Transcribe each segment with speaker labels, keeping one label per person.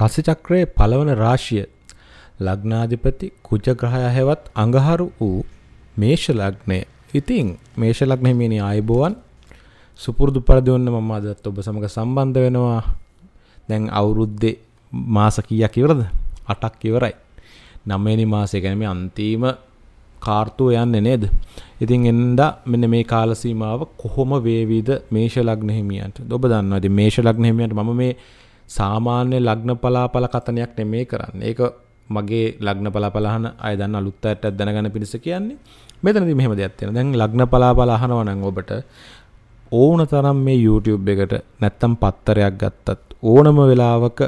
Speaker 1: රසිචක්‍රයේ පළවන රාශිය ලග්නාධිපති කුජ ග්‍රහය හැවත් අඟහරු වූ මේෂ ලග්නය. ඉතින් මේෂ ලග්නය මෙනි ආයුබෝවන් සුපුරුදු පරිදි ඔන්න මම අදත් ඔබ සමග සම්බන්ධ වෙනවා. දැන් අවුරුද්දේ මාස කීයක් ඉවරද? 8ක් ඉවරයි. 9 වෙනි මාසය කියන්නේ මේ අන්තිම කාර්තුව යන්නේ නේද? ඉතින් එන්දා මෙන්න මේ කාල සීමාව කොහොම වේවිද මේෂ ලග්න හිමියන්ට? ඔබ දන්නවා. ඉතින් මේෂ ලග්න හිමියන්ට මම මේ සාමාන්‍ය ලග්න පලාපල කතනයක් නෙමේ කරන්න ඒක මගේ ලග්න පලාපලහන අයදන්න අලුත් අයට දැනගන පිරිස කියන්නේ මෙතනදි මෙහෙම දෙයක් තියෙනවා. දැන් ලග්න පලාපල අහනවා නම් ඔබට ඕන තරම් මේ YouTube එකට නැත්තම් පත්තරයක් ගත්තත් ඕනම වෙලාවක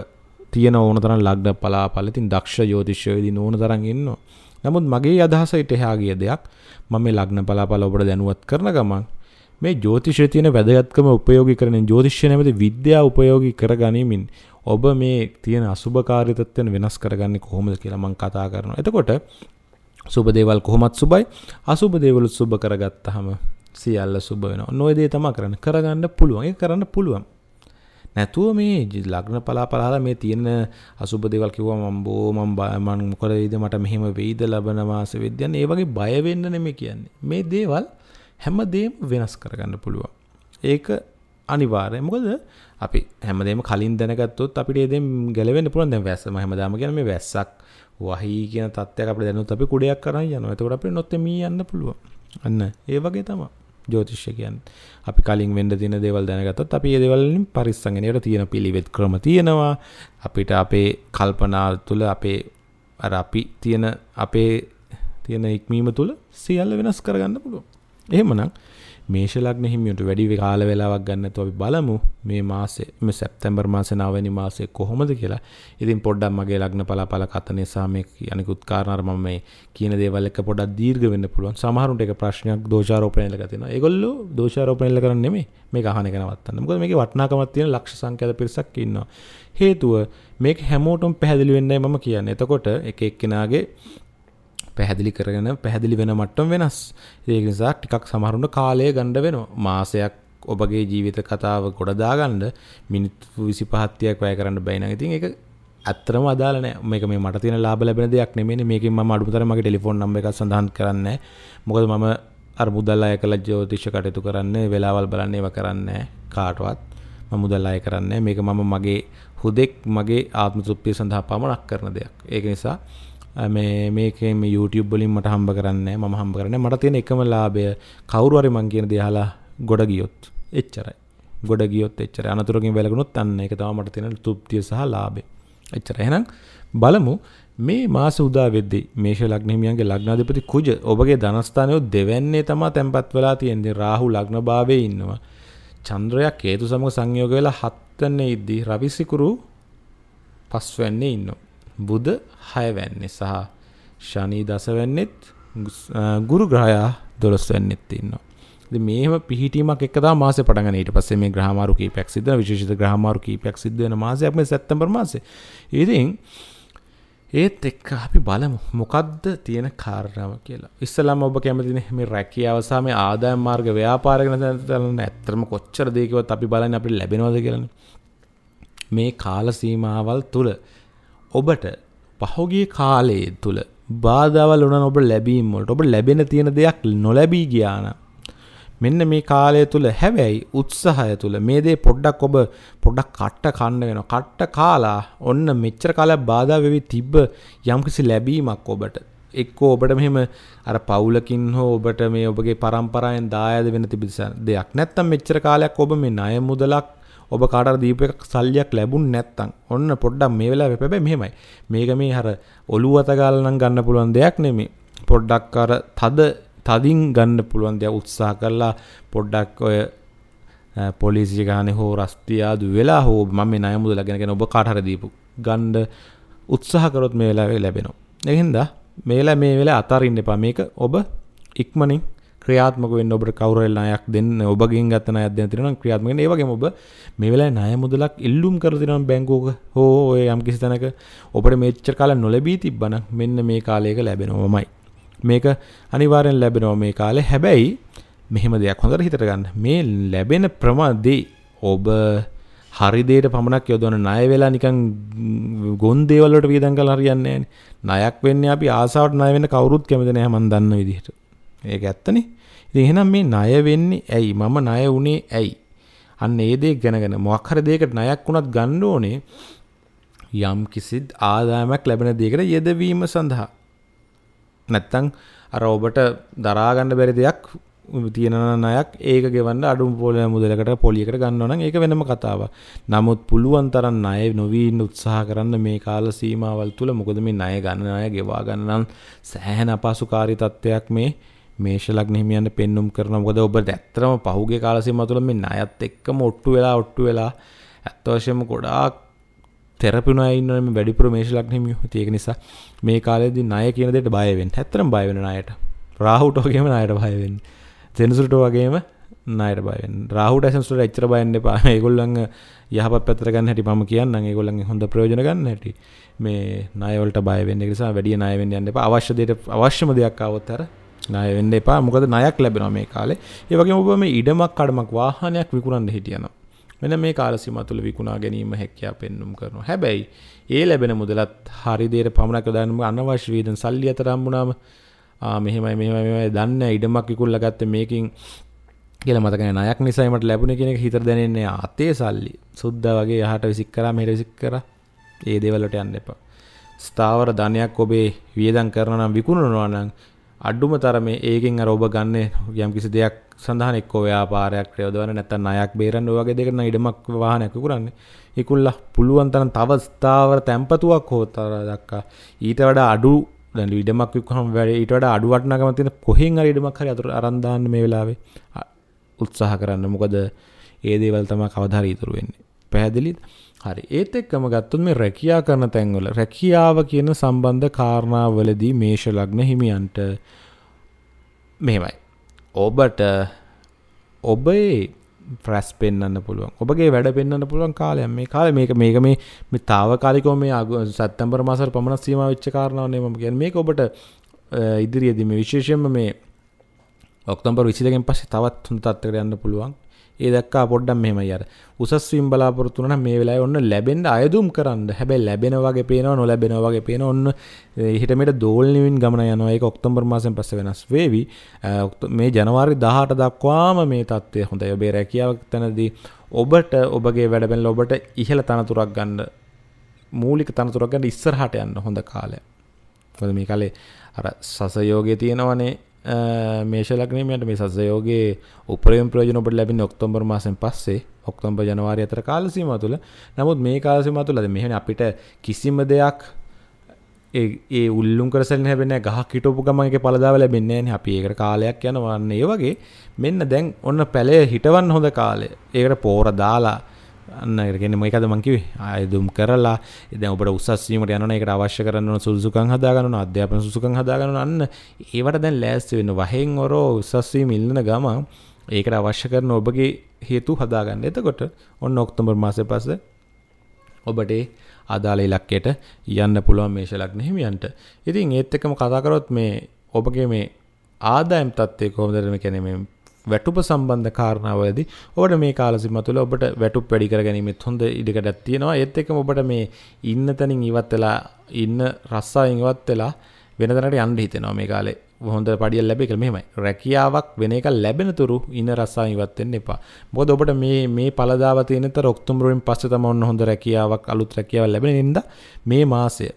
Speaker 1: තියෙන ඕන තරම් ලග්න පලාපල ඉතින් දක්ෂ ජ්‍යොතිෂයේදී ඕන තරම් ඉන්නවා. නමුත් මගේ අදහසට එහා ගිය දෙයක් මම මේ ලග්න පලාපල ඔබට දැනුවත් කරන ගමන් මේ ජෝතිෂය තියෙන වැදගත්කම උපයෝගි කරන ජෝතිෂ්‍ය නැමති විද්‍යා උපයෝගි කර ගනිමින් ඔබ මේ තියෙන අසුභකාරිතත්වයන වෙනස් කරගන්න කොහොමද කියලා මං කතා කරනවා. එතකොට සුබ දේවල් කොහොමත් සුබයි අසුබ දේවලුත් සුබ කරගත්තහම සියල්ල සුබ වෙනවා. නොය දේ තමා කරන්න කරගන්න පුළුවන්. ඒක කරන්න පුළුවන්. නැතුව මේ ලග්න පලාපලාලා මේ තියෙන අසුබ දේවල් කිව්වා මම බෝ මම මම මොකද මට මෙහෙම වෙයිද ලබන මාස වෙද්දී යන්නේ ඒ වගේ බය වෙන්න නෙමෙයි කියන්නේ. මේ දේවල් හැමදේම වෙනස් කරගන්න පුළුවන් ඒක අනිවාරය මොකද අපි හැමදේම කලින් දැනගත්තොත් අපිට ඒද ගැලවෙන්න පුළන් දැ වැස්සම හැමදාම ගැන මේ වැස්සක් වහහි කියන තත්වයක් අප දැනුත් අපි කුඩයක් කරන්න යන ඇතකට අපි නොත්තම යන්න පුළුව අන්න ඒ වගේ තම ජෝතිශ්‍යකයන් අපි කලින් වෙන්ඩ තින දේවල් දැනගතත් අපි ඒදවලින් පරිස්සංගනයට තියෙන පිළිවෙත් ක්‍රම තියෙනවා අපිට අපේ කල්පනාල් තුළ අපේ අර අපි තියෙන අපේ තියෙන ඉක්මීම තුළ සියල්ල වෙනස් කරගන්න පුළුව එහෙමනම් මේෂ ලග්න හිමියන්ට වැඩි කාල වේලාවක් ගන්න නැතුව අපි බලමු මේ මාසේ මේ සැප්තැම්බර් මාසේ 9 වෙනි මාසේ කොහොමද කියලා. ඉතින් පොඩ්ඩක් මගේ ලග්න පලාපල කතනේ සහ මේ අනිකුත් කාරණා මම මේ කියන දේවල් එක පොඩ්ඩක් දීර්ඝ වෙන්න පුළුවන්. සමහරුන්ට ඒක ප්‍රශ්නයක් දෝෂාරෝපණය ලක තියෙනවා. ඒගොල්ලෝ දෝෂාරෝපණය කරන්නේ නෙමෙයි. මේක අහන එක නවත්තන්න. මොකද මේකේ වටිනාකමක් තියෙන ලක්ෂ සංඛ්‍යාත පිරිසක් ඉන්නවා. හේතුව මේක හැමෝටම පැහැදිලි වෙන්නයි මම කියන්නේ. එතකොට එක එක්කෙනාගේ පැහැදිලි කරගෙන පැහැදිලි වෙන මට්ටම වෙනස් ඒක නිසා ටිකක් සමහරුන්ට කාලය ගණ්ඩ වෙනවා මාසයක් ඔබගේ ජීවිත කතාව ගොඩදාගණ්ඩ මිනිත් විසි පහත්තියක් වැය කරන්න බැයින ඉතින් එක ඇත්තරම අදාලන මේක මේ මට තින ලාබ ලැබෙන දෙයක් නෙමේ මේක ම අඩුතර මගේ ටෙලිෆෝන් නම්බ එක සඳහන් කරන්න මොකද මම අර මුදල්ලාය කළ ජෝතිෂ කටයුතු කරන්න වෙලාවල් බලන්නේ ව කරන්න කාටවත් මුදල්ලාය කරන්න මේක මම මගේ හුදෙක් මගේ ආත්ම සුප්තිය සඳහා පමණක් කරන දෙයක් ඒක නිසා මේ මේකෙන් මේ YouTube වලින් මට හම්බ කරන්නේ මම හම්බ කරන්නේ මට තියෙන එකම ලාභය කවුරු හරි මං කියන දේ අහලා ගොඩ ගියොත් එච්චරයි. ගොඩ ගියොත් එච්චරයි. අනතුරකින් වැළකුණොත් අන්න ඒක තමයි මට තියෙන තෘප්තිය සහ ලාභය. එච්චරයි. එහෙනම් බලමු මේ මාස උදා වෙද්දී මේෂ ලග්න හිමියන්ගේ ලග්නාධිපති කුජ ඔබගේ ධනස්ථානය දෙවැන්නේ තමයි තැම්පත් වෙලා තියෙන්නේ. රාහු ලග්න භාවයේ ඉන්නවා. චන්ද්‍රයා කේතු සමග සංයෝග වෙලා හත් වෙන්නේ ඉද්දී රවි සිකුරු පස් වෙන්නේ ඉන්නවා. බුද හයවැන්නේ සහ ශනී දසවැන්නෙත් ගුරු ග්‍රහයා දොළොස් වැන්නෙත් තින්නවා. මේම පිහිටීමක් එක මාස පටගන ඊට පස්සේ මේ ග්‍රහමාරු කීපයක් සිද්ධ විශේෂිත ග්‍රහමාරු කීපයක් සිද්ධ වෙන මාසයක් මේ සැප්තැම්බර් මාසේ. ඉතින් ඒත් එක්ක අපි බලමු මොකද්ද තියෙන කාරණාව කියලා. ඉස්සලම ඔබ කැමතිනේ මේ රැකියාව සහ මේ ආදායම් මාර්ග ව්‍යාපාර ගැන දැනගන්න ඇත්තටම කොච්චර දේ කිව්වත් අපි බලන්නේ අපිට ලැබෙනවද කියලානේ. මේ කාල සීමාවල් තුල ඔබට පහුගේ කාලයේ තුළ බාධාවල් වන ඔබ ලැබීමට ඔබ ලැබෙන තියෙන දෙයක් නොලැබී ගියාන මෙන්න මේ කාලය තුළ හැබැයි උත්සාහය තුළ මේ දේ පොඩ්ඩක් ඔබ පොඩ්ඩක් කට්ට කන්න වෙන කට්ට කාලා ඔන්න මෙච්චර කාලයක් බාධා වෙවි තිබ්බ යම්කිසි ලැබීමක් ඔබට එක්කෝ ඔබට මෙහෙම අර පවුලකින් හෝ ඔබට මේ ඔබගේ පරම්පරායෙන් දායාද වෙන තිබිස දෙයක් නැත්තම් මෙච්චර කාලයක් ඔබ මේ ණය මුදලක් ඔබ කාට දීප එකක් සල්ලියක් ලැබුන් නැත්තං ඔන්න පොඩ්ඩක් මේ වෙලා පැබැ මෙහෙමයි මේක මේ හර ඔලු අතගාලනම් ගන්න පුළුවන් දෙයක් නෙමේ පොඩ්ඩක් අර තද තදින් ගන්න පුළුවන් දෙයක් උත්සා කරලා පොඩ්ඩක් ඔය පොලිසි ගාන හෝ රස්තියාදු වෙලා හෝ මම මේ නයමුද ලගෙනගෙන ඔබ කාටහර දීපු ගණ්ඩ උත්සාහ කරොත් මේ වෙලාවේ ලැබෙනවා එහින්දා මේලා මේ වෙලා අතරින්න එපා මේක ඔබ ඉක්මනින් ක්‍රියාත්මක වෙන්න ඔබට කවුරු හරි ණයක් දෙන්න ඔබගෙන් ගත්ත ණයක් දෙන්න තියෙනවා නම් ක්‍රියාත්මක වෙන්න. ඒ වගේම ඔබ මේ වෙලාවේ ණය මුදලක් ඉල්ලුම් කරලා තියෙනවා නම් බැංකුවක හෝ ඔය යම් කිසි තැනක ඔබට මෙච්චර කාලයක් නොලැබී තිබ්බනම් මෙන්න මේ කාලයක ලැබෙනවමයි. මේක අනිවාර්යෙන් ලැබෙනවා මේ කාලේ. හැබැයි මෙහෙම දෙයක් හොඳට හිතට ගන්න. මේ ලැබෙන ප්‍රමාදේ ඔබ හරිදේට පමණක් යොදවන ණය වෙලා නිකන් ගොන්දේවල් වලට වියදම් කරලා හරියන්නේ නැහැ නේ. ණයක් වෙන්නේ අපි ආසාවට ණය වෙන්න කවුරුත් කැමති නැහැ මම දන්න විදිහට. ඒක ඇත්තනේ. ඉතින් එහෙනම් මේ ණය වෙන්නේ ඇයි? මම ණය උනේ ඇයි? අන්න ඒ දේ ගැනගෙන මොකක් හරි දෙයකට ණයක් වුණත් ගන්න ඕනේ යම් කිසි ආදායමක් ලැබෙන දෙයකට යෙදවීම සඳහා. නැත්තම් අර ඔබට දරා ගන්න බැරි දෙයක් තියෙන ණයක් ඒක ගෙවන්න අඩුම පොළ මුදලකට පොලියකට ගන්නවා නම් ඒක වෙනම කතාවක්. නමුත් පුළුවන් තරම් ණය නොවි උත්සාහ කරන්න මේ කාල සීමාවල් තුල මොකද මේ ණය ගන්න ණය ගෙවා ගන්න නම් සෑහෙන අපහසුකාරී තත්ත්වයක් මේ මේෂ ලග්න හිමියන්ට පෙන්눔 කරනවා. මොකද ඔබ ඇත්තටම පහුගිය කාල සීමාව තුළ මේ ණයත් එක්කම ඔට්ටු වෙලා ඔට්ටු වෙලා ඇත්ත වශයෙන්ම ගොඩාක් තෙරපිනවා ඉන්නවා මේ වැඩිපුර මේෂ ලග්න හිමියෝ. ඉතින් ඒක නිසා මේ කාලේදී ණය කියන දෙයට බය වෙන්න. ඇත්තටම බය වෙන ණයට. රාහුට වගේම ණයට බය වෙන්න. සෙනසුරට වගේම ණයට බය වෙන්න. රාහුට සෙනසුරට එච්චර බය වෙන්න එපා. මේගොල්ලන් යහපත් පැත්තට ගන්න හැටි මම කියන්නම්. ඒගොල්ලන් හොඳ ප්‍රයෝජන ගන්න හැටි. මේ ණය වලට බය වෙන්න. ඒ නිසා වැඩි ණය වෙන්න යන්න එපා. අවශ්‍ය දෙයට අවශ්‍යම දෙයක් ආවොත් අර ණය වෙන්න එපා මොකද ණයක් ලැබෙනවා මේ කාලේ. ඒ වගේම ඔබ මේ ඉඩමක් කඩමක් වාහනයක් විකුණන්න හිටියනම් මෙන්න මේ කාල සීමා තුළ විකුණා ගැනීම හැකියාව පෙන්눔 කරනවා. හැබැයි ඒ ලැබෙන මුදලත් හරි දේට පමණක් යොදාගන්න අනවශ්‍ය වේදන් සල්ලි අතර හම්බුනාම ආ මෙහෙමයි මෙහෙමයි මෙහෙමයි දන්නේ ඉඩමක් විකුණලා ගත්තේ මේකෙන් කියලා මතකනේ ණයක් නිසා මට ලැබුණේ කියන එක හිතට දැනෙන්නේ අතේ සල්ලි. සුද්දා වගේ යහට විසික් කරා මෙහෙට විසික් කරා. ඒ දේවල් වලට යන්න එපා. ස්ථාවර ධනයක් ඔබේ වියදම් කරනවා නම් විකුණනවා නම් අඩුම තරම ඒකෙන් රෝබ ගන්න යම් කිසි දෙයක් සඳහන එක්කෝ ව්‍යාපාරයක් යොදවන නැත අයක් බේරන්න වගේ දෙකන ඉඩමක් වාහනයක කරන්න එකුල්ල පුළුවන් තරන් තවස්ථාවර තැම්පතුවක් හෝතර දක්කා ඊට වඩ අඩු ඉඩමක් යුකහම් වැඩ ඊට වඩ අඩුවටනකම තින කොහෙන් ඉඩමක් හරි අතුර අරන්දාන්න මේ වෙලාවේ උත්සාහ කරන්න මොකද ඒ දේවල් තම කවධාර ඉතුරු වෙන්නේ පැහැදිලිත් හරි ඒත් එක්කම ගත්තොත් මේ රැකියා කරන තැන්වල රැකියාව කියන සම්බන්ධ කාරණාවලදී මේෂ ලග්න හිමියන්ට මෙහෙමයි. ඔබට ඔබේ ප්‍රැස් පෙන්න්න පුළුවන් ඔබගේ වැඩ පෙන්න්න පුළුවන් කාලයම් මේ කාල මේක මේක මේ මේ තාවකාලිකෝ මේ අග සත්තම්බර මසර පමණ සීම විච්ච කාරණාවනේ ම ගැන මේ ඔබට ඉදිරියේදීම විශේෂයෙන්ම මේ ඔක්තම්බර් විසිදකෙන් පස්සේ තවත් හොඳ තත්ත්වකට යන්න පුළුවන් ඒ දක්කා පොඩ්ඩම් මෙමයි අර උසස්වීම් බලාපොරත්තුවන මේ වෙලා ඔන්න ලැබෙන්ට අයදුම් කරන්න හැබැ ලැබෙන වගේ පේන නොලැබෙන වගේ පේන ඔන්න හිටමට දෝල්නිවින් ගමන යනවායි ඔක්තම්බර් මාසෙන් පස වෙනස් වේවි මේ ජනවාරි දහට දක්වාම මේ තත්ත්වය හොඳ ඔබේ රැකියාවක් තැනදී ඔබට ඔබගේ වැඩබැල් ඔබට ඉහළ තනතුරක් ගන්න මූලික තනතුරක්ගන්න ඉස්සරහට යන්න හොඳ කාලය හොද මේ කලේ අර සසයෝගය තියෙනවනේ මේශලක්නීමට මේ සසයෝගේ උපරම් ප්‍රයෝජනට ලැබි ඔක්තොම්බර් මාසෙන් පස්සේ ඔක්තොම්බ ජනවාරය අතර කාලසීම තුළ නමුත් මේ කාලසිම තුළද මෙහෙන අපිට කිසිම දෙයක් ඒ උල්ලුම් කරසල හැබෙන ගහ කිටපු ගමගේ පලදාව ලැබෙන්නේ අපි ඒකට කාලයක් යනවන්නේ වගේ මෙන්න දැන් ඔන්න පැළේ හිටවන් හොඳ කාලය ඒකට පෝර දාලා අන්නගෙන මේකද මංකිවේ අයදුම් කරලා එදැ ඔබට උසස්වීමට යන එකට අවශ්‍ය කරන්න සුදුසුකං හදාගන්න අධ්‍යාපන සුසුකං හදාගන්න අන්න ඒවට දැන් ලෑස්ති වෙන්න වහෙන් ඔරෝ උසස්වීම ඉල්ලන ගම ඒකට අවශ්‍ය කරන ඔබගේ හේතු හදාගන්න එතකොට ඔන්න ඔක්තොම්බර් මාසය පස්ස ඔබට අදාළ ඉලක්කයට යන්න පුළුවන් මේශලක් නහිමියන්ට ඉතින් ඒත් එකම කතාකරොත් මේ ඔබගේ මේ ආදායම් තත්ත්වය කොහොමදරම කැනීම වැටුප සම්බන්ධ කාරණාවලදී ඔබට මේ කාලසීමා තුළ ඔබට වැටුප් වැඩි කර ගැනීමෙත් හොඳ ඉඩකඩක් තියෙනවා. ඒත් එක්කම ඔබට මේ ඉන්න තැනින් ඉවත් වෙලා ඉන්න රස්සාවෙන් ඉවත් වෙලා වෙන තැනකට යන්න හිතෙනවා මේ කාලේ. හොඳ පඩියක් ලැබෙයි කියලා මෙහෙමයි. රැකියාවක් වෙන එක ලැබෙන තුරු ඉන්න රස්සාවෙන් ඉවත් වෙන්න එපා. මොකද ඔබට මේ මේ පළදාව තියෙනතර ඔක්තෝබරෙන් පස්සේ තමයි ඔන්න හොඳ රැකියාවක් අලුත් රැකියාවක් ලැබෙන නිසා මේ මාසය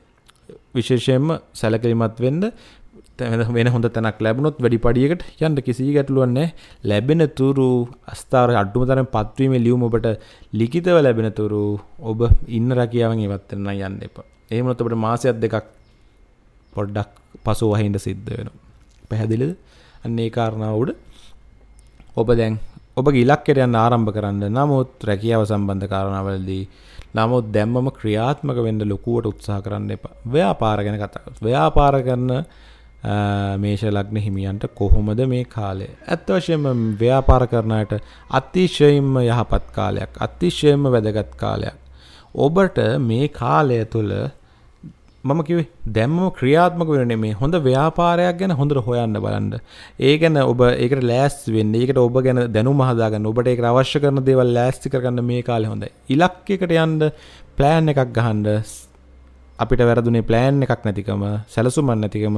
Speaker 1: විශේෂයෙන්ම සැලකිලිමත් වෙන්න වෙන හොඳ තැනක් ලැබුණොත් වැඩි පඩියකට යන්න කිසි ගැටලුවන්නේ ලැබෙන තුරු අස්ථාර අඩ්ඩුම තරම් පත්වීම ලියුම ඔබට ලිඛිතව ලැබෙන තුරු ඔබ ඉන්න රැකියාවෙන් ඉවත් වෙන්න යන්න එපා. එහෙම නැත්නම් ඔබට මාසයක් දෙකක් පොඩ්ඩක් පසු වහින්න සිද්ධ වෙනවා. පැහැදිලිද? අන්න ඒ කාරණාව උඩ ඔබ දැන් ඔබගේ ඉලක්කයට යන්න ආරම්භ කරන්න නමුත් රැකියාව සම්බන්ධ කාරණාවලදී නමුත් දැම්මම ක්‍රියාත්මක වෙන්න ලොකුවට උත්සාහ කරන්න එපා. ව්‍යාපාර ගැන කතා කරමු. ව්‍යාපාර කරන මේෂ ලග්න හිමියන්ට කොහොමද මේ කාලය ඇත්වශයෙන්ම ව්‍යාපාර කරනයට අතිශයම්ම යහපත් කාලයක් අතිශයම වැදගත් කාලයක් ඔබට මේ කාලය තුළ මම කිවේ දැම්ම ක්‍රියාත්මක වෙන මේ හොඳ ව්‍යාපාරයක් ගැන හොඳට හොයන්න බලන්න ඒ ගැන ඔබ ඒකට ලෑස් වෙන්න ඒකට ඔබ ගැන දැනු මහදාගන්න ඔබට ඒක අවශ්‍ය කරන දේවල් ලෑස්ති කරගන්න මේ කාලය හොඳ ඉලක්කයකට යන්න ප්ලෑන් එකක් ගහන්ඩ අපිට වැරදුනේ ප්ලෑන් එකක් නැතිකම සැලසුමන් නැතිකම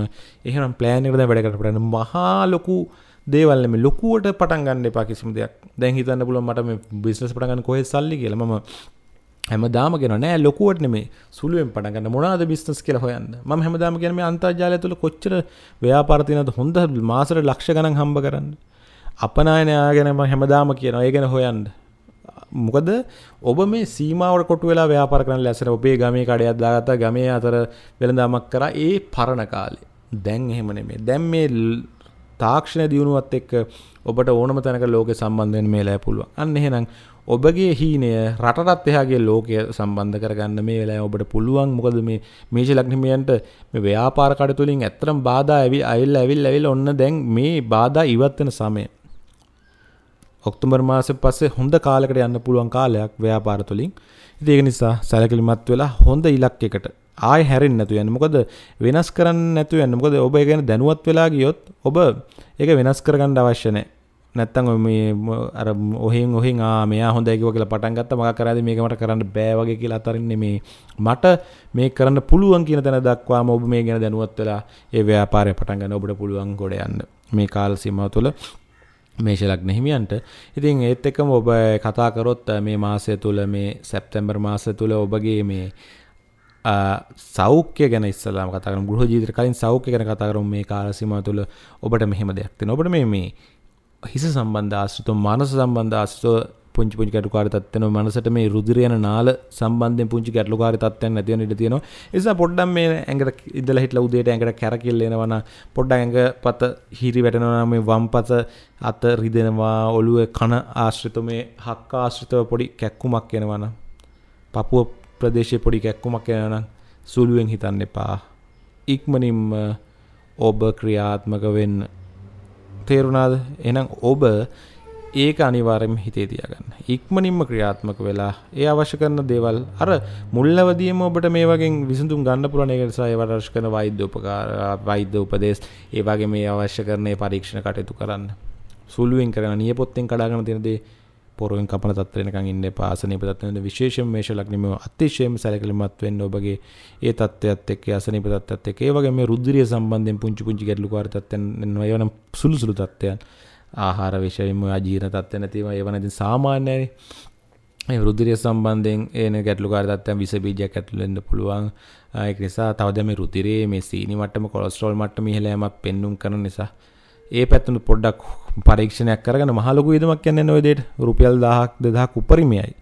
Speaker 1: එහෙනම් ප්ලෑන් එකට දැන් වැඩ කරපටන මහා ලොකු දේවල් මේ ලොකුවට පටන් ගන්න එපා කිසිම දෙයක්. දැන් හිතන්න පුළුවන් මට මේ බිස්නස් පටන් ගන්න කොහෙද සල්ලි කියලා. මම හැමදාම කියන නෑ ලොකුවට නෙමේ සුළුවෙන් පටන් ගන්න මොනවාද බිස්නස් කියලා හොයන්න. මම හැමදාම කියන මේ අන්තර්ජාලය තුළ කොච්චර ව්‍යාපාර තියෙනවද හොඳ මාසෙට ලක්ෂ ගණන් හම්බ කරන්න. අපනායනය ගැන මම හැමදාම කියනවා. ඒ ගැන හොයන්න. මොකද ඔබ මේ සීමාවට කොට වෙලා ව්‍යාපාර කරන්න ලැසෙන ඔබේ ගමේ කඩයක් දාගත්තා ගමේ අතර වෙළඳාමක් කරා ඒ පරණ කාලේ. දැන් එහෙම නෙමෙයි. දැන් මේ තාක්ෂණ දියුණුවත් එක්ක ඔබට ඕනම තැනක ලෝකේ සම්බන්ධ වෙන්න මේ ලෑ පුළුවන්. අන්න එහෙනම් ඔබගේ හීනය රටටත් එහාගේ ලෝකය සම්බන්ධ කරගන්න මේ වෙලාවේ ඔබට පුළුවන්. මොකද මේ මේෂ ලග්නමයන්ට මේ ව්‍යාපාර කඩ තුලින් ඇත්තටම බාධා ඇවිල් ඇවිල් ඇවිල් ඔන්න දැන් මේ බාධා ඉවත් වෙන සමය. ඔක්තුබර් මාස පස්සේ හොඳ කාලකට යන්න පුළුවන් කාලයක් ව්‍යාපාර තුළින් ඉතින් ඒක නිසා සැලකිලිමත් වෙලා හොඳ ඉලක්කයකට ආය හැරෙන් නැතු යන්න මොකද වෙනස් කරන්න නැතු යන්න මොකද ඔබ ගැන දැනුවත් වෙලා ගියොත් ඔබ ඒක වෙනස් කරගන්න අවශ්‍යනෑ නැත්තං මේ අර ඔහෙන් ඔහෙන් මෙයා හොඳැකිව කියලා පටන් ගත්ත මක කරද මේක මට කරන්න බෑවගේ කියලා අතරන්නේ මේ මට මේ කරන්න පුළුවන් කියන තැන දක්වාම ඔබ මේ ගැන දැනුවත් වෙලා ඒ ව්‍යාපාරය පටන් ගන්න ඔබට පුළුවන් ගොඩ යන්න මේ කාල සීමාව තුළ මේෂ ලග්න හිමියන්ට ඉතින් ඒත් එක්කම ඔබ කතා කරොත් මේ මාසය තුල මේ සැප්තැම්බර් මාසය තුල ඔබගේ මේ සෞඛ්‍ය ගැන ඉස්සලාම කතා කරමු ගෘහ ජීවිත කලින් සෞඛ්‍ය ගැන කතා කරමු මේ කාල සීමාව තුළ ඔබට මෙහෙම දෙයක් තියෙනවා ඔබට මේ මේ හිස සම්බන්ධ ආශ්‍රිතව මානස සම්බන්ධ ආශ්‍රිතව පුංචි පුංචි ගැටුකාර තත්ත්වන මනසට මේ රුධිරයන නාල සම්බන්ධයෙන් පුංචි ගැටලුකාර තත්ත්වයන් ඇති වෙන ඉඩ තියෙනවා. ඒ නිසා පොඩ්ඩක් මේ ඇඟට ඉඳලා හිටලා උදේට ඇඟට කැරකිල්ල එනවා නම් පොඩ්ඩක් ඇඟ පත හිරි වැටෙනවා නම් මේ වම් පත අත රිදෙනවා ඔළුවේ කන ආශ්‍රිත මේ හක්ක ආශ්‍රිතව පොඩි කැක්කුමක් එනවා නම් පපුව ප්‍රදේශයේ පොඩි කැක්කුමක් එනවා නම් සුළුවෙන් හිතන්න එපා. ඉක්මනින්ම ඔබ ක්‍රියාත්මක වෙන්න. තේරුණාද? එහෙනම් ඔබ ඒක අනිවාර්යම හිතේ තියාගන්න. ඉක්මනින්ම ක්‍රියාත්මක වෙලා ඒ අවශ්‍ය කරන දේවල් අර මුල්ලවදියම ඔබට මේ වගේ විසඳුම් ගන්න පුළුවන් ඒක නිසා ඒවට අවශ්‍ය කරන වෛද්‍ය උපකාර වෛද්‍ය උපදේශ ඒ වගේ මේ අවශ්‍ය කරන ඒ පරීක්ෂණ කටයුතු කරන්න. සුළුවෙන් කරන නියපොත්තෙන් කඩාගෙන තියෙන දේ පොරුවෙන් කපන තත්ත්වයකන් ඉන්න පාසනීප තත්ත්වෙන් විශේෂයෙන් මේෂ ලග්නෙම අතිශයම සැලකිලිමත් වෙන්න ඔබගේ ඒ තත්ත්වයත් එක්ක අසනීප තත්ත්වයත් එක්ක ඒ වගේ මේ රුධිරය සම්බන්ධයෙන් පුංචි පුංචි ගැටලුකාරී තත්ත්වයන් එනවා ඒවනම් සුළු සුළු තත්ත්වයන් ආහාර විශයම ජීන තත්ව නැතිම ඒවනති සාමාන්‍යයන රුදුරිය සම්බන්ධයෙන් ඒන ගැටලුකාරතත්යන් විසබීජයක් ඇතුලෙන්න්න පුළුවන් ඒක නිසා තවදම රුතිරේ මේ සීනි මටම කොස්ට්‍රෝල් මටම හිලෑමක් පෙන්නුම් කරන නිසා ඒ පැත්තුන පොඩ්ඩක් පරීක්ෂණයක් කරගන මහලොකු විදමක් කියන්නේ නොවදේට රුපියල් දාහක් දෙදහක් උපරිමයයි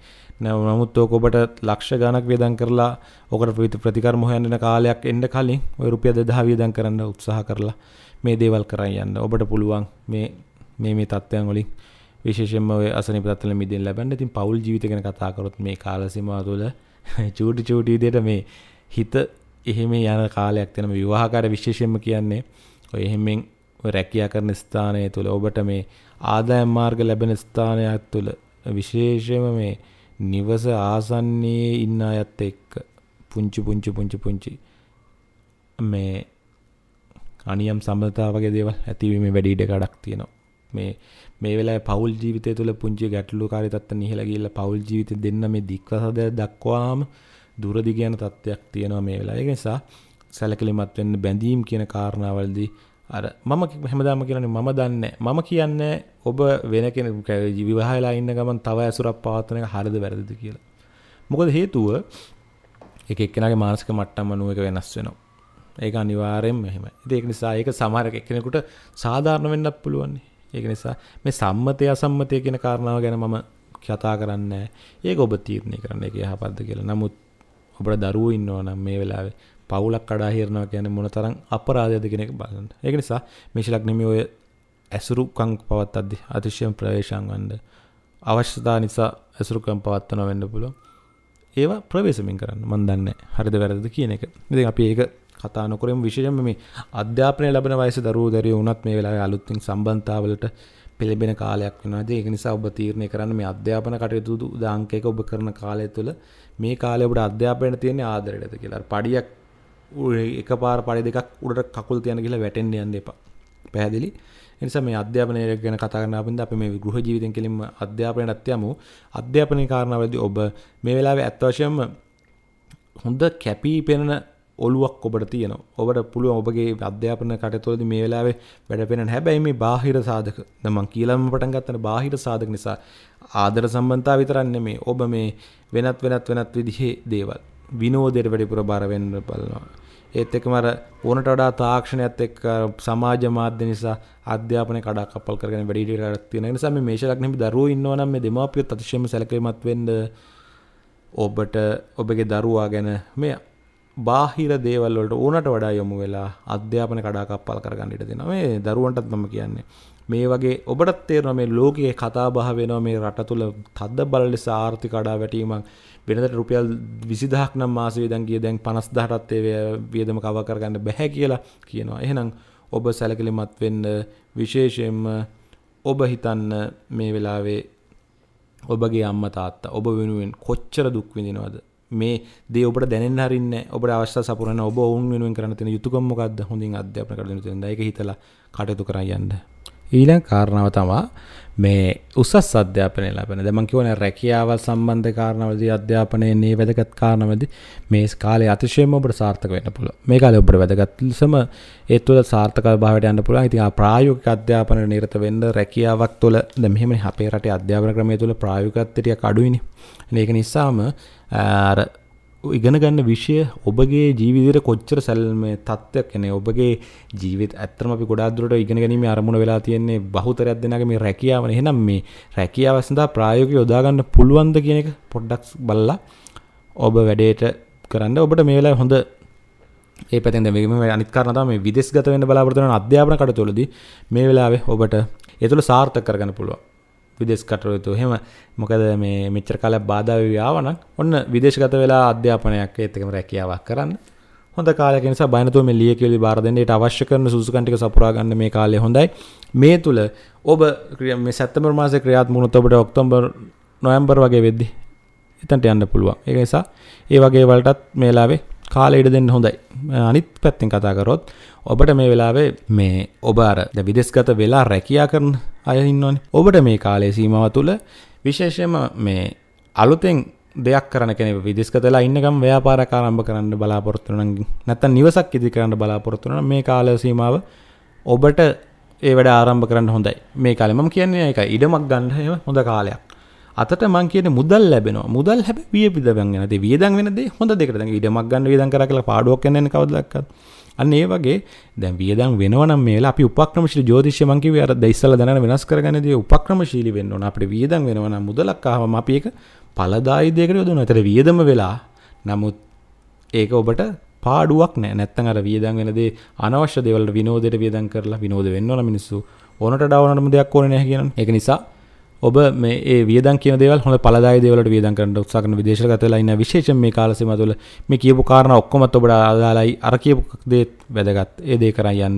Speaker 1: නමුත් ඕක ඔබට ලක්ෂ ගණක් වේදන් කරලා ඔකට ප්‍රවිත ප්‍රතිකර මොහයන්න කාලයක් එන්න කලින් ඔය රුපියල් දෙදහ වේදන් කරන්න උත්සාහ කරලා මේ දේවල් කරන්න යන්න ඔබට පුළුවන් මේ මේ මේ තත්ත්වයන් වලින් විශේෂම අසනි පතත්වල මිදෙන් ලැබන්න තින් පවුල් ජීවිතගෙන කතාකරොත් මේ කාලසිමා තුළ චූටි චූටිදයට මේ හිත එහෙම යන කාලයක් තෙනම විවාහකාර විශේෂයෙන්ම කියන්නේ ඔය එහෙමෙන් රැකයා කරන ස්ථානය තුළ ඔබට මේ ආදායම් මාර්ග ලැබෙන ස්ථානයක් තුළ විශේෂම මේ නිවස ආසන්නයේ ඉන්න අයත් එක්ක පුංචි පුංචි පුංචි පුංචි මේ අනියම් සම්බතාවගේ දේවල් ඇතිවීම වැඩීඩ කඩක් තියෙනවා මේ මේ වෙලාවේ පෞල් ජීවිතය තුළ පුංචි ගැටලුකාරී තත්ත්ව නිහලා ගිහිල්ලා පෞල් ජීවිතය දෙන්න මේ දික්කසද දක්වාම දුරදිග යන තත්ත්වයක් තියෙනවා මේ වෙලාවේ. ඒ නිසා සැලකිලිමත් වෙන්න බැඳීම් කියන කාරණාවල්දී අර මම හැමදාම කියන්නේ මම දන්නේ මම කියන්නේ ඔබ වෙන කෙනෙක් විවාහයලා ඉන්න ගමන් තව ඇසුරක් පවත්වන එක හරිද වැරදිද කියලා. මොකද හේතුව එක එක්කෙනාගේ මානසික මට්ටම අනුව එක වෙනස් වෙනවා. ඒක අනිවාර්යෙන්ම එහෙමයි. ඉතින් ඒක නිසා ඒක සමහර එක්කෙනෙකුට සාධාරණ වෙන්නත් පුළුවන්. ඒක නිසා මේ සම්මතය අසම්මතය කියන කාරණාව ගැන මම කතා කරන්නේ ඒක ඔබ තීරණය කරන්න ඒක යහපත්ද කියලා. නමුත් ඔබට දරුවෝ ඉන්නවා නම් මේ වෙලාවේ පවුලක් කඩා හිරනවා කියන්නේ මොනතරම් අපරාධයක්ද කියන එක බලන්න. ඒක නිසා මේෂ ලග්නෙමි ඔය ඇසුරුකම් පවත්තද්දී අතිශයම ප්‍රවේශම් වන්න අවශ්‍යතා නිසා ඇසුරුකම් පවත්වනවා වෙන්න පුළුවන්. ඒවා ප්‍රවේශමින් කරන්න මන් දන්නේ හරිද වැරදිද කියන එක. ඉතින් අපි ඒක කතා නොකරම විශෂම මේ අධ්‍යාපනය ලබන වයස දරු දරය වනත් මේ වෙලා අලුත්තින් සම්බන්ධාවලට පෙළබෙන කාලයක් වෙනද ඒ නිසා ඔබ තීරණය කරන්න මේ අධ්‍යාපන කටයුතු දාංකයක ඔබ කරන කාලය තුළ මේ කාලය ඔබට අධ්‍යාපනයට තියෙන ආදරයට කියලා පඩියක් එක පාර පඩි දෙකක් උඩට කකුල් තියන කියලා වැටෙන්ඩ යන්න එපා පැහැදිලි නිසා මේ අධ්‍යාපනය ගැන කතා කරන අපින්ද අපි මේ ගෘහ ජීවිතෙන් කෙලින්ම අධ්‍යාපනයටත් යමු අධ්‍යාපනයේ කාරණාවලදී ඔබ මේ වෙලාවේ ඇත්ත වශයෙන්ම හොඳ කැපී පෙනෙන ඔලුවක් ඔබට තියෙන ඔබට පුළුව ඔබගේ අධ්‍යාපන කටතුවද මේ වෙලාවේ වැඩපෙන හැබැයි මේ බාහිර සාධක දමන් කියලම පටන් ගත්තන බාහිර සාධක නිසා ආදර සම්බන්තා විතරන්න මේ ඔබ මේ වෙනත් වෙනත් වෙනත් විදිහේ දේවල් විනෝදයට වැඩිපුර බාරවෙන්න බලනවා. ඒත් එක මර ඕනට වඩා තාක්ෂණයත් එක් සමාජ මාධ්‍ය නිසා අධ්‍යාපන කඩා කපල් කරගෙන වැඩිට රත්තියන නිසා මේ මේෂලක්නෙම දරුව ඉන්නවනම් මේ දෙමාපියොත් අතිශයම සැලකිලිමත් වෙන්න ඔබට ඔබගේ දරුවා ගැන මේ බාහිර දේවල්ලට ඕනට වඩා යොමු වෙලා අධ්‍යාපන කඩාකප්පල් කරගන්න ඉඩ දෙනවා මේ දරුවන්ටත් මම කියන්නේ මේ වගේ ඔබටත් තේරෙනවා මේ ලෝකයේ කතා බහ වෙනවා මේ රට තුල තද්ද බල ලෙස ආර්ථික කඩා වැටීමක් වෙනදට රුපියල් 20000ක් නම් මාසෙ ඉඳන් ගිය දැන් 50000ටත් ඒ වියදම කවර් කරගන්න බැහැ කියලා කියනවා එහෙනම් ඔබ සැලකිලිමත් වෙන්න විශේෂයෙන්ම ඔබ හිතන්න මේ වෙලාවේ ඔබගේ අම්ම තාත්තා ඔබ වෙනුවෙන් කොච්චර දුක් විඳිනවද මේ දේ ඔබට දැනෙන්න හරින්න ඔබට අවශ්‍ය සපුරන ඔබ ඔවුන් වෙනුවෙන් කරන්න තියෙන යුතුයකම් මොකක්ද හොඳින් අධ්‍යාපනය කරලා දෙන්න තියෙන දා ඒක හිතලා කටයුතු කරන් යන්න ඊළඟ කාරණාව තමා මේ උසස් අධ්‍යාපනය ලැබෙන දැන් මම කියවන රැකියාවල් සම්බන්ධ කාරණාවලදී අධ්‍යාපනයේ මේ වැදගත් කාරණාවලදී මේ කාලේ අතිශයම ඔබට සාර්ථක වෙන්න පුළුවන්. මේ කාලේ ඔබට වැදගත් ලෙසම ඒ තුළ සාර්ථකව භාවයට යන්න පුළුවන්. ඉතින් ආ ප්‍රායෝගික අධ්‍යාපන නිරත වෙන්න රැකියාවක් තුළ දැන් මෙහෙමනේ අපේ රටේ අධ්‍යාපන ක්‍රමය තුළ ප්‍රායෝගිකත්වය ටිකක් අඩුයිනේ. ඒක නිසාම අර ඉගෙන ගන්න විෂය ඔබගේ ජීවිතයට කොච්චර සැල්ම තත්ත්වයක් එන ඔබගේ ජීවිත ඇත්තම අපි ගොඩාදුරට ඉගෙන ගැනීම අරමුණ වෙලා තියෙන්නේ බහුතරයක් දෙනාගේ මේ රැකියාවන එහෙනම් මේ රැකියාව සඳහා ප්‍රායෝගිකව යොදා ගන්න පුළුවන්ද කියන එක පොඩ්ඩක් බලලා ඔබ වැඩේට කරන්න ඔබට මේ වෙලාවේ හොඳ ඒ පැත්තෙන් දැන් මේ අනිත් කාරණා තමයි විදේශගත වෙන්න බලාපොරොත්තු වෙන අධ්‍යාපන කටයුතුවලදී මේ වෙලාවේ ඔබට ඒ තුළ සාර්ථක කරගන්න පුළුවන් විදෙස් කටයුතු හෙම මොකද මේ මෙච්චර කල බාධාවආාවනක් ඔන්න විදේශගත වෙලා අධ්‍යාපනයක් ඒත්තකම රැකියාවක් කරන්න හොඳ කාලකෙන බනතු මේ ලියකිලි බාරදන්නේට අවශ්‍ය කරන සුසකටික සපුරාගන්න මේ කාලය හොඳයි මේ තුළ ඔබ ක්‍රිය මේ සැත්තමර මාස ක්‍රියාත් මුණුත් ඔබට ඔක්තොම්බර් නොයම්බර් වගේ වෙද්දි එතන්ට යන්න පුළුවන් ඒ නිසා ඒ වගේ වලටත් මේලාවේ කාලයට දෙන්න හොඳයි අනිත් පැත්තෙන් කතාකරොත් ඔබට මේ වෙලාවේ මේ ඔබ අර විදෙස්ගත වෙලා රැකයා කරන අයඉන්නවන ඔබට මේ කාලේ සීමාව තුළ විශේෂයම මේ අලුතෙන් දෙයක් කරන කෙනෙ විදිස්කතලා ඉන්නකම් ව්‍යාපාර කාරම්භ කරන්න බලාපොරත්තුනගින් නැත්තන් නිවසක් ඉදි කරන්න බලාපොරත්තුන මේ කාලය සීමාව ඔබට ඒවට ආරම්භ කරන්න හොඳයි මේ කාලෙමම කියන්නේ එක ඉඩමක් ගන්නහම හොඳ කාලයක් අතට මං කියන මුදල් ලැබෙනවා මුදල් හැබ විය පිදබන් ගෙනද වියදන් වෙනද හොඳ දෙකට ඉඩමක් ගන්න වියදන් කර කියලා පාඩුවක් ගන්න කවදදක්කත් අන්න ඒ වගේ දැන් වියදන් වෙනවනම් මේලා අපි උපක්‍රමශීලී ජ්‍යොතිෂය මං කිව්වේ අර දැන් දැනන වෙනස් කරගන්නදී උපක්‍රමශීලී වෙන්න ඕන අපිට වියදන් වෙනවනම් මුදලක් ආවම අපි ඒක ඵලදායී දෙයකට යොදවනවා. ඒතර වියදම වෙලා නමුත් ඒක ඔබට පාඩුවක් නෑ නැත්තම් අර වියදන් වෙන දේ අනවශ්‍ය දේවල් වලට විනෝදයට වියදම් කරලා විනෝද වෙන්න ඕන මිනිස්සු ඕනට ඩවනටම දෙයක් ඕනේ නැහැ කියනනේ. ඒක නිසා ඔබ මේ වියදන් කියන දේවල් හොඳ පළදායි දේවලට වියදම් කරන්න උත්සාහ කරන විදේශගත වෙලා ඉන්න විශේෂයෙන් මේ කාලසීමාව තුළ මේ කියපු කාරණා ඔක්කොමත් ඔබට අදාළයි අර කියපු දේත් වැදගත්. ඒ දේ කරන් යන්න.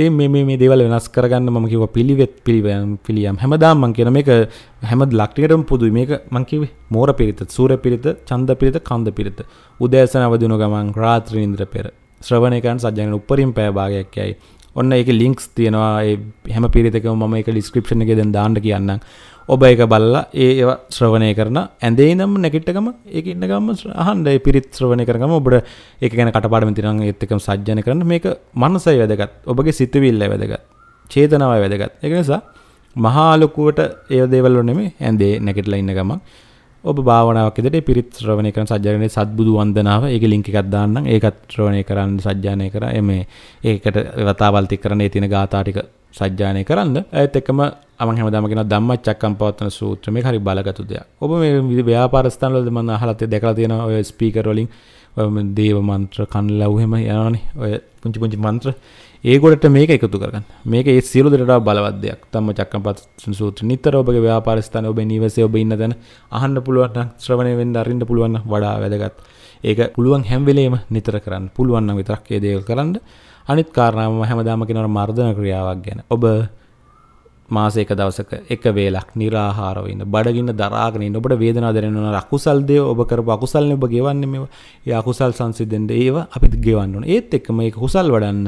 Speaker 1: ඉතින් මේ මේ මේ දේවල් වෙනස් කරගන්න මම කිව්වා පිළිවෙත් පිළිවෙම් පිළියම් හැමදාම මම කියන මේක හැම ලක්ටිකටම පුදුයි. මේක මම කිව්වේ මෝර පිරිත, සූර්ය පිරිත, චන්ද පිරිත, කන්ද පිරිත. උදෑසන අවදිනු ගමන් රාත්‍රී නින්දර පෙර. ශ්‍රවණය කරන සජ්ජන උපරිම පය භාගයක් යයි. ඔන්න එක ලිින්ක්ස් තියෙනවා හැම පිරිතක ම එක ඩිස්ක්‍රපෂණ එක දෙන් දාන්න කියන්න ඔබ එක බල්ලා ඒ ශ්‍රවණය කරන ඇඳේ නම් නැකිට්ටකම එක ඉන්නගම හන්ඩ පිරිත් ශ්‍රවණය කරම ඔබට එක ගැන කටපාඩම තිරන එත්තකම සජ්ජන කරන මේක මනසයි වැදගත් ඔබගේ සිතවිල්ල වැදගත් චේතනාව වැදගත් එක නිසා මහාලොකුවට ඒ දේවල්ලො නෙමේ ඇන්දේ නැකෙටලා ඉන්න ගමක් ඔබ භාවනාවකෙදට පිරිත් ශ්‍රවණය කරන සජ්ජායනයේ සත්බුදු වන්දනාව ඒක ලින්ක් එකක් දාන්නම් ඒකත් ශ්‍රවණය කරන්න සජ්ජායනය කරා මේ ඒකට වතාවල් තික් කරන්නේ තියෙන ගාථා ටික සජ්‍යානය කරන්න ඇත් එකම අමහම දමගෙන දම්ම චක්කම් පවත්න සූත්‍රම හරි බලගතු දෙයක් ඔබ මේ විදි ව්‍යාපාරස්ථානලද මන්න හලතය දැකලා තියෙන ඔය ස්පීකරොලින් දේව මන්ත්‍ර කන්න ලව්හෙම යනනේ ඔය පුංචි පුංචි මන්ත්‍ර ඒගොඩට මේක එකතු කරන්න මේක ඒ සියලු දෙට බලවත් දෙයක් තම චක්කම් පත් සූත්‍ර නිතර ඔබගේ ව්‍යාපාරස්ථාන ඔබ නිවසේ ඔබ ඉන්න දැන අහන්න පුළුවන් ශ්‍රවණය වෙන්න අරින්න පුළුවන් වඩා වැදගත් ඒක පුළුවන් හැම්වෙලේම නිතර කරන්න පුළුවන් විතරක් ඒ දේව කරන්න අනිත් කාරණාව හැමදාම කියනවා මර්ධන ක්‍රියාවක් ගැන. ඔබ මාසයක දවසක එක වේලක් निराහාරව ඉන්න බඩගින්න දරාගෙන ඉන්න ඔබට වේදනාව දැනෙනවා අකුසල් දේ ඔබ කරපු අකුසල්නේ ඔබ ගෙවන්නේ මේවා. ඒ අකුසල් සංසිඳෙන්න ඒව අපිත් ගෙවන්න ඕනේ. ඒත් එක්ක මේක කුසල් වඩන්න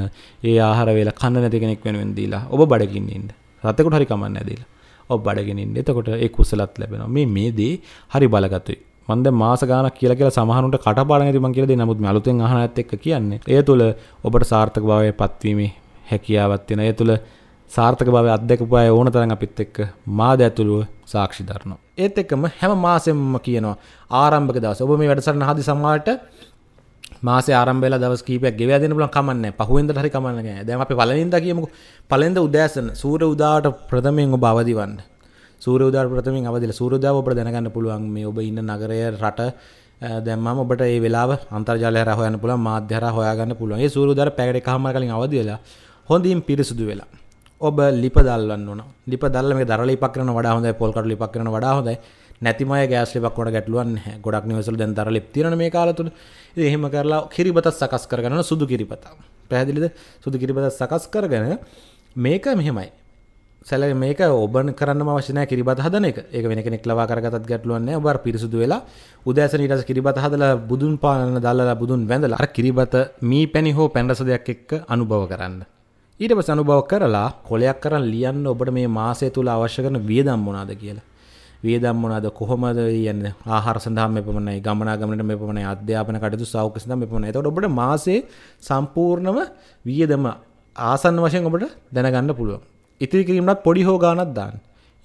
Speaker 1: ඒ ආහාර වේල කන්න නැති කෙනෙක් වෙනුවෙන් දීලා ඔබ බඩගින්න ඉන්න. රතෙකුට හරි කමන්නේ නැහැ දීලා. ඔබ බඩගින්න ඉන්න. එතකොට ඒ කුසලත් ලැබෙනවා. මේ මේ දේ හරි බලගතුයි. මන්ද මාස ගානක් කියලා කියලා සමහරුන්ට කටපාඩම් ඇති මං කියලා දෙන්නේ නමුත් මේ අලුතෙන් අහන අයත් එක්ක කියන්නේ ඒ තුළ ඔබට සාර්ථක භාවයේ පත්වීමේ හැකියාවක් තියෙන ඒ තුළ සාර්ථක භාවය අත්දැකපු අය ඕන තරම් අපිත් එක්ක මාද ඇතුළුව සාක්ෂි දරනවා ඒත් එක්කම හැම මාසෙම කියනවා ආරම්භක දවසේ ඔබ මේ වැඩසටහන හදි සමාවට මාස ආරම්භල දවස් කීපයක් ගෙව දෙන්න පුළුවන් කමන්නේ පහුවෙන්ද හරි කමන්නේ දැන් අපි පළවෙනිදා කියමුකෝ පළවෙනිදා උදෑසන සූර්ය උදාවට ප්‍රථමයෙන් ඔබ අවදිවන්න සූරෝදා ප්‍රථමින් අවදිල සූරෝදාව ඔබට දැනගන්න පුළුවන් මේ ඔබ ඉන්න නගරය රට දැන් මම ඔබට මේ වෙලාව අන්තර්ජාලය හරහා හොයන්න පුළුවන් මාධ්‍ය හරහා හොයාගන්න පුළුවන්. ඒ සූරෝදාර පැකට් එකම කලින් අවදි වෙලා හොඳින් පිරිසුදු වෙලා ඔබ ලිප දල්වන්න ඕන. ලිප දැල්ල මේක දරල ඉපක් කරන වඩා හොඳයි පොල් කඩු ඉපක් කරන වඩා හොඳයි. නැතිම අය ගෑස් ලිපක් කොට ගැටලුවක් නැහැ. ගොඩක් නිවසල දැන් දරල ඉප තියෙන මේ කාලය තුල. ඉතින් එහෙම කරලා කිරිබතක් සකස් කරගන්න සුදු කිරිබත. පැහැදිලිද? සුදු කිරිබත සකස් කරගෙන මේක මෙහෙමයි. සැල මේක ඔබන් කරන්න වශනය කිරිබත් හදන එක ඒ වෙන කෙනෙක් ලවා කරගත් ගැටලුවන්නේ ඔබ පිරිසුදු වෙලා උදෑසන ඊටස කිරිබත් හදලා බුදුන් පාලන දාලා බුදුන් වැඳලා අර කිරිබත මී පැණි හෝ පැන්රස දෙයක් එක්ක අනුභව කරන්න. ඊට පස්සේ අනුභව කරලා කොලයක් කරන් ලියන්න ඔබට මේ මාසය තුල අවශ්‍ය කරන වියදම් මොනවාද කියලා. වියදම් මොනවාද කොහොමද කියන්නේ ආහාර සඳහා මෙපමණයි ගමනාගමනට මෙපමණයි අධ්‍යාපන කටයුතු සෞඛ්‍ය සඳහා මෙපමණයි. එතකොට ඔබට මාසේ සම්පූර්ණම වියදම ආසන්න වශයෙන් ඔබට දැනගන්න පුළුවන්. ඉතිරි කිරීමටත් පොඩි හෝ ගාණක් දාන්න.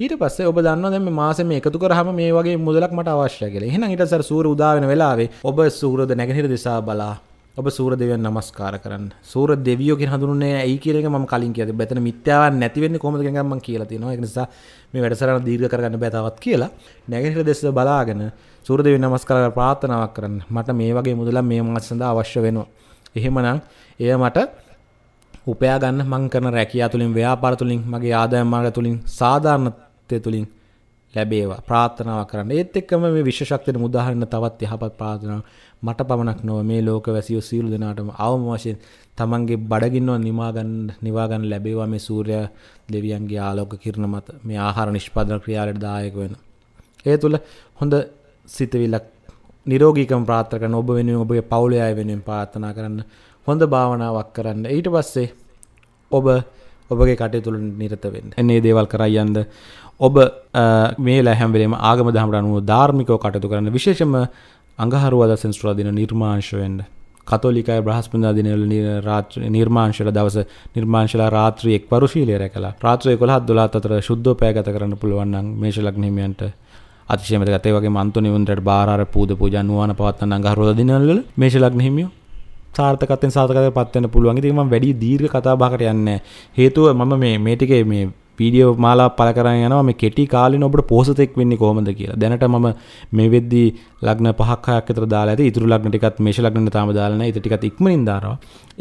Speaker 1: ඊට පස්සේ ඔබ දන්නවා දැන් මේ මාසේ මේ එකතු කරාම මේ වගේ මුදලක් මට අවශ්‍යයි කියලා. එහෙනම් ඊට පස්සේ සූර්ය උදා වෙන වෙලාවේ ඔබ සූර්යද නැගෙනහිර දිසා බලා ඔබ සූර දෙවියන් නමස්කාර කරන්න සූර දෙවියෝ කියන හඳුනුනේ ඇයි කියන එක මම කලින් කියද බැතන මිත්‍යාවක් නැති වෙන්නේ කොහොමද කියන එක මම කියලා තියෙනවා ඒ නිසා මේ වැඩසටහන දීර්ඝ කරගන්න බෑ තවත් කියලා නැගෙනහිර දෙස බලාගෙන සූර දෙවියන් නමස්කාර කරලා ප්‍රාර්ථනාවක් කරන්න මට මේ වගේ මුදලක් මේ මාස සඳහා අවශ්‍ය වෙනවා එහෙමනම් එය මට උපයාගන්න මං කරන රැකියා තුළින් ව්‍යාපාර තුළින් මගේ ආදායම් මාර්ග තුළින් සාධාරණත්වය තුළින් ලැබේවා ප්‍රාර්ථනාවක් කරන්න. ඒත් එක්කම මේ විශ්ව ශක්තියට මුදාහරින්න තවත් යහපත් ප්‍රාර්ථනා මට පමණක් නොව මේ ලෝක වැසියෝ සියලු දෙනාටම අවම වශයෙන් තමන්ගේ බඩගින්නව නිවා ගන්න නිවා ගන්න ලැබේවා මේ සූර්ය දෙවියන්ගේ ආලෝක කිරණ මත මේ ආහාර නිෂ්පාදන ක්‍රියාවලට දායක වෙන. ඒ තුළ හොඳ සිතවිල්ලක් නිරෝගීකම ප්‍රාර්ථනා කරන ඔබ වෙනුවෙන් ඔබගේ පවුලේ අය වෙනුවෙන් ප්‍රාර්ථනා කරන්න හොඳ භාවනාවක් කරන්න ඊට පස්සේ ඔබ ඔබගේ කටයුතුළ නිරතවෙන්න එන්නේ දේවල් කරයියන්ද ඔබ මේ ලැහැම්වලේම ආගම දහමට අනුව ධාර්මිකෝ කටයුතු කරන්න විශේෂම අඟහරුවද සෙන්ස්ට්‍රාදින නිර්මාංශවෙන්ඩ කතෝලිකයි බ්‍රහස්පදා දිනවල නිර්මාංශල දවස නිර්මාංශලා රාත්‍රී එක් පරුශීලය රැකලා රාත්‍රය කොළහත් දොලාත් අතර ශුද්ධෝ පෑගත කරන්න පුළුවන්න්න මේශලක් නහිමියන්ට අතිශයමත ගතේ වගේ මන්තුනිවන්ට බාර පූද පූජනුවන පවත්න්න අඟහරුවද දිනවල මේශලක් නහිමියෝ සාර්ථකත්වයෙන් සාර්ථකත්වයට පත් වෙන්න පුළුවන්. ඉතින් මම වැඩි දීර්ඝ කතා බහකට යන්නේ හේතුව මම මේ මේ ටිකේ මේ වීඩියෝ මාලා පල කරන්න යනවා මේ කෙටි කාලින ඔබට පෝසතෙක් වෙන්නේ කොහොමද කියලා. දැනට මම මේ වෙද්දී ලග්න පහක් හයක් විතර දාලා ඇති. ඉතුරු ලග්න ටිකත් මේෂ ලග්න තාම දාලා නැහැ. ඉතින් ටිකත් ඉක්මනින් දානවා.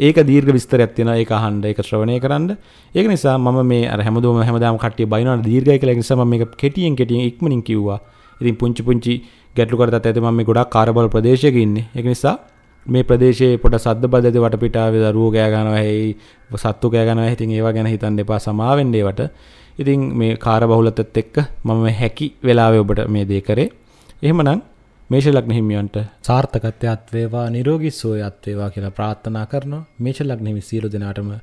Speaker 1: ඒක දීර්ඝ විස්තරයක් තියෙනවා. ඒක අහන්න, ඒක ශ්‍රවණය කරන්න. ඒක නිසා මම මේ අර හැමදෝම හැමදාම කට්ටිය බයිනවා දීර්ඝයි කියලා. ඒ නිසා මම මේක කෙටියෙන් කෙටියෙන් ඉක්මනින් කිව්වා. ඉතින් පුංචි පුංචි ගැටලු කරතත් ඇති මම මේ ගොඩක් කාර්බල් ප්‍රදේශයක ඉන්නේ. ඒක නිසා මේ ප්‍රදේශයේ පොට සද්ද බදද වටපිටාවේ දරුවෝ කෑ ගන්නවා ඇයි සත්තු කෑ ගන්නවා ඉතින් ඒවා ගැන හිතන්න එපා සමාවෙන්න ඒවට. ඉතින් මේ කාර්ය බහුලතත් එක්ක මම හැකි වෙලාවෙ ඔබට මේ දේ කරේ. එහෙමනම් මේෂ ලග්න හිමියන්ට සාර්ථකත්වයක් වේවා නිරෝගී සුවයක් වේවා කියලා ප්‍රාර්ථනා කරනවා. මේෂ ලග්න හිමි සියලු දෙනාටම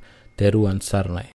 Speaker 1: තෙරුවන් සරණයි.